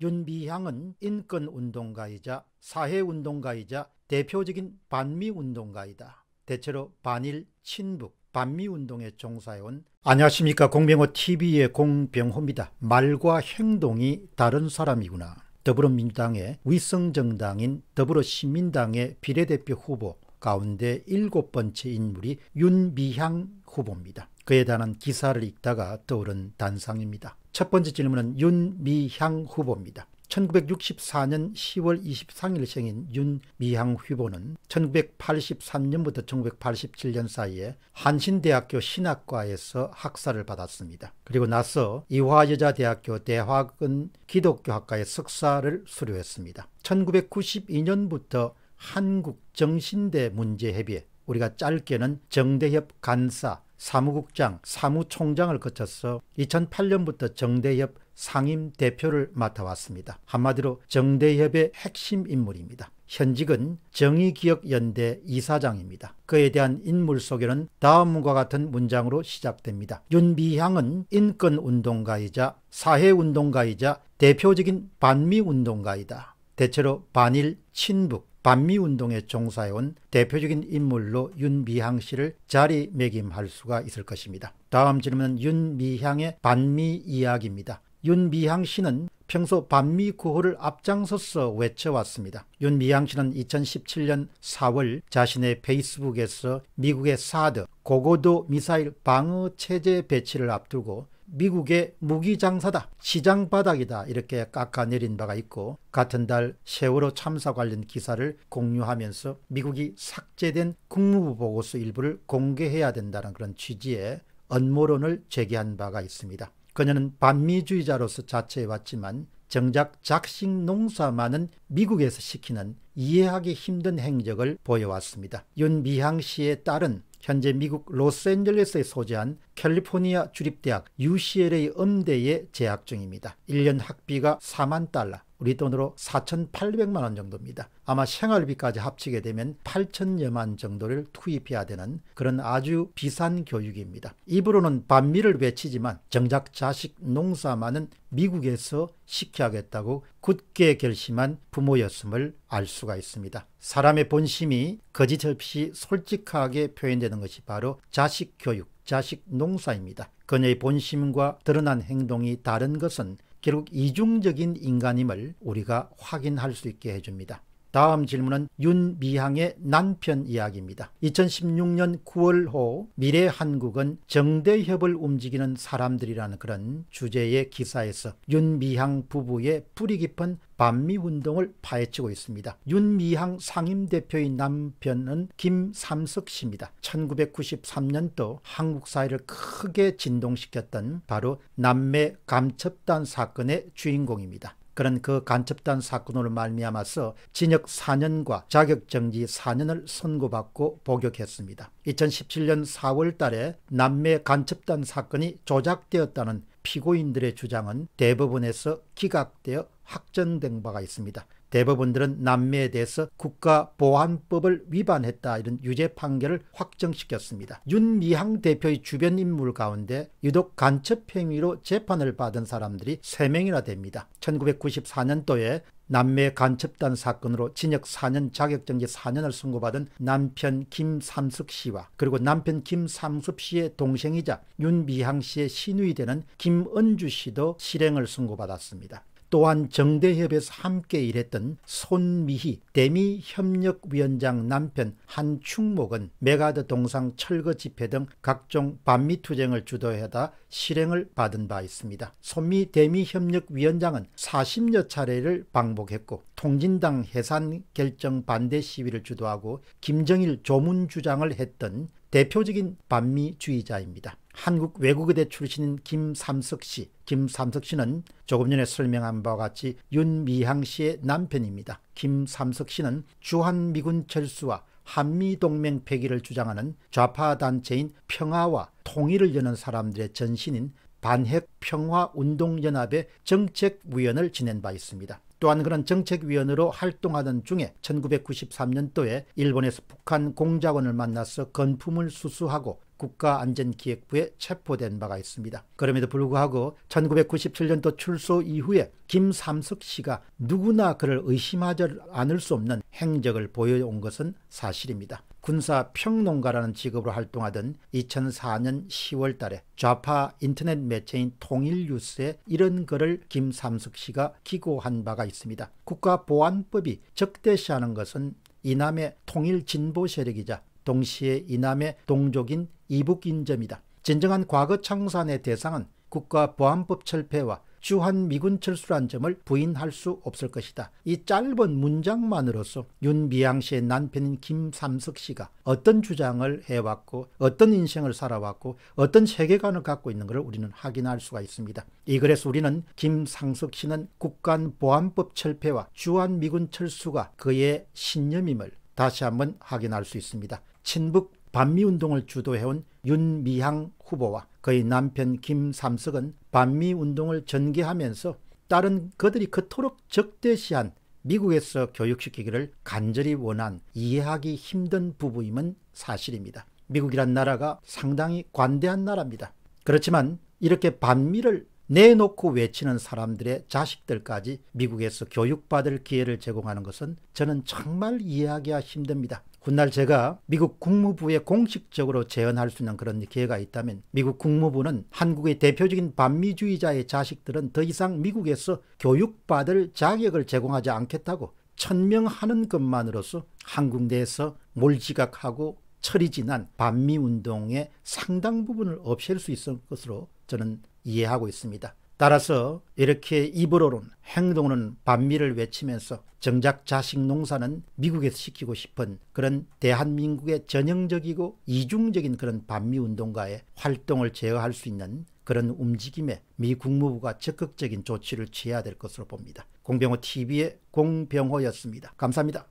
윤비향은 인권운동가이자 사회운동가이자 대표적인 반미운동가이다. 대체로 반일, 친북, 반미운동에 종사해온 안녕하십니까 공병호TV의 공병호입니다. 말과 행동이 다른 사람이구나. 더불어민주당의 위성정당인 더불어시민당의 비례대표 후보 가운데 일곱 번째 인물이 윤미향 후보입니다. 그에 대한 기사를 읽다가 떠오른 단상입니다. 첫 번째 질문은 윤미향 후보입니다. 1964년 10월 23일생인 윤미향 후보는 1983년부터 1987년 사이에 한신대학교 신학과에서 학사를 받았습니다. 그리고 나서 이화여자대학교 대학은 기독교학과에 석사를 수료했습니다. 1992년부터 한국정신대 문제협의회 우리가 짧게는 정대협 간사 사무국장 사무총장을 거쳐서 2008년부터 정대협 상임 대표를 맡아왔습니다. 한마디로 정대협의 핵심 인물입니다. 현직은 정의기억연대 이사장입니다. 그에 대한 인물 소개는 다음과 같은 문장으로 시작됩니다. 윤미향은 인권운동가이자 사회운동가이자 대표적인 반미운동가이다. 대체로 반일, 친북, 반미운동에 종사해온 대표적인 인물로 윤미향 씨를 자리매김할 수가 있을 것입니다. 다음 질문은 윤미향의 반미 이야기입니다. 윤미향 씨는 평소 반미 구호를 앞장서서 외쳐왔습니다. 윤미향 씨는 2017년 4월 자신의 페이스북에서 미국의 사드 고고도 미사일 방어 체제 배치를 앞두고 미국의 무기 장사다, 시장 바닥이다 이렇게 깎아내린 바가 있고 같은 달 세월호 참사 관련 기사를 공유하면서 미국이 삭제된 국무부 보고서 일부를 공개해야 된다는 그런 취지의 업무론을 제기한 바가 있습니다. 그녀는 반미주의자로서 자처해왔지만 정작 작식 농사만은 미국에서 시키는 이해하기 힘든 행적을 보여왔습니다. 윤미향 씨의 딸은 현재 미국 로스앤젤레스에 소재한 캘리포니아 주립대학 UCLA 음대에 재학 중입니다. 1년 학비가 4만 달러, 우리 돈으로 4,800만 원 정도입니다. 아마 생활비까지 합치게 되면 8천여만 정도를 투입해야 되는 그런 아주 비싼 교육입니다. 입으로는 반미를 외치지만 정작 자식 농사만은 미국에서 시켜야겠다고 굳게 결심한 부모였음을 알 수가 있습니다. 사람의 본심이 거짓 없이 솔직하게 표현되는 것이 바로 자식 교육, 자식 농사입니다. 그녀의 본심과 드러난 행동이 다른 것은 결국 이중적인 인간임을 우리가 확인할 수 있게 해줍니다. 다음 질문은 윤미향의 남편 이야기입니다. 2016년 9월호 미래 한국은 정대협을 움직이는 사람들이라는 그런 주제의 기사에서 윤미향 부부의 뿌리 깊은 반미운동을 파헤치고 있습니다. 윤미향 상임대표의 남편은 김삼석 씨입니다. 1993년도 한국 사회를 크게 진동시켰던 바로 남매 감첩단 사건의 주인공입니다. 그는그 간첩단 사건으로 말미암아서 징역 4년과 자격정지 4년을 선고받고 복역했습니다. 2017년 4월 달에 남매 간첩단 사건이 조작되었다는 피고인들의 주장은 대법원에서 기각되어 확정된 바가 있습니다. 대법원들은 남매에 대해서 국가보안법을 위반했다 이런 유죄 판결을 확정시켰습니다. 윤미향 대표의 주변 인물 가운데 유독 간첩 행위로 재판을 받은 사람들이 3명이나 됩니다. 1994년도에 남매 간첩단 사건으로 징역 4년 자격정지 4년을 선고받은 남편 김삼숙 씨와 그리고 남편 김삼숙 씨의 동생이자 윤미향 씨의 신우이 되는 김은주 씨도 실행을 선고받았습니다. 또한 정대협에서 함께 일했던 손미희 대미협력위원장 남편 한충목은 메가드 동상 철거 집회 등 각종 반미투쟁을 주도하다 실행을 받은 바 있습니다. 손미 대미협력위원장은 40여 차례를 방북했고 통진당 해산 결정 반대 시위를 주도하고 김정일 조문 주장을 했던 대표적인 반미주의자입니다. 한국 외국의대 출신인 김삼석 씨. 김삼석 씨는 조금 전에 설명한 바와 같이 윤미향 씨의 남편입니다. 김삼석 씨는 주한미군 철수와 한미동맹 폐기를 주장하는 좌파단체인 평화와 통일을 여는 사람들의 전신인 반핵평화운동연합의 정책위원을 지낸 바 있습니다. 또한 그는 정책위원으로 활동하던 중에 1993년도에 일본에서 북한 공작원을 만나서 건품을 수수하고 국가안전기획부에 체포된 바가 있습니다. 그럼에도 불구하고 1997년도 출소 이후에 김삼석 씨가 누구나 그를 의심하지 않을 수 없는 행적을 보여온 것은 사실입니다. 군사 평론가라는 직업으로 활동하던 2004년 10월 달에 좌파 인터넷 매체인 통일뉴스에 이런 글을 김삼숙 씨가 기고한 바가 있습니다. 국가보안법이 적대시하는 것은 이남의 통일 진보 세력이자 동시에 이남의 동족인 이북인점이다. 진정한 과거 청산의 대상은 국가보안법 철폐와 주한 미군 철수란 점을 부인할 수 없을 것이다. 이 짧은 문장만으로서 윤미향 씨의 남편인 김삼석 씨가 어떤 주장을 해왔고 어떤 인생을 살아왔고 어떤 세계관을 갖고 있는 것을 우리는 확인할 수가 있습니다. 이 글에서 우리는 김상석 씨는 국간보안법 철폐와 주한 미군 철수가 그의 신념임을 다시 한번 확인할 수 있습니다. 친북 반미운동을 주도해온 윤미향 후보와 그의 남편 김삼석은 반미 운동을 전개하면서 다른 그들이 그토록 적대시한 미국에서 교육시키기를 간절히 원한 이해하기 힘든 부부임은 사실입니다. 미국이란 나라가 상당히 관대한 나라입니다. 그렇지만 이렇게 반미를 내놓고 외치는 사람들의 자식들까지 미국에서 교육받을 기회를 제공하는 것은 저는 정말 이해하기가 힘듭니다. 훗날 제가 미국 국무부에 공식적으로 재연할 수 있는 그런 기회가 있다면 미국 국무부는 한국의 대표적인 반미주의자의 자식들은 더 이상 미국에서 교육받을 자격을 제공하지 않겠다고 천명하는 것만으로서 한국 내에서 몰지각하고 철이 지난 반미운동의 상당 부분을 없앨 수 있을 것으로 저는 이해하고 있습니다. 따라서 이렇게 입으로는 행동으로는 반미를 외치면서 정작 자식 농사는 미국에서 시키고 싶은 그런 대한민국의 전형적이고 이중적인 그런 반미 운동가의 활동을 제어할 수 있는 그런 움직임에 미 국무부가 적극적인 조치를 취해야 될 것으로 봅니다. 공병호 TV의 공병호였습니다. 감사합니다.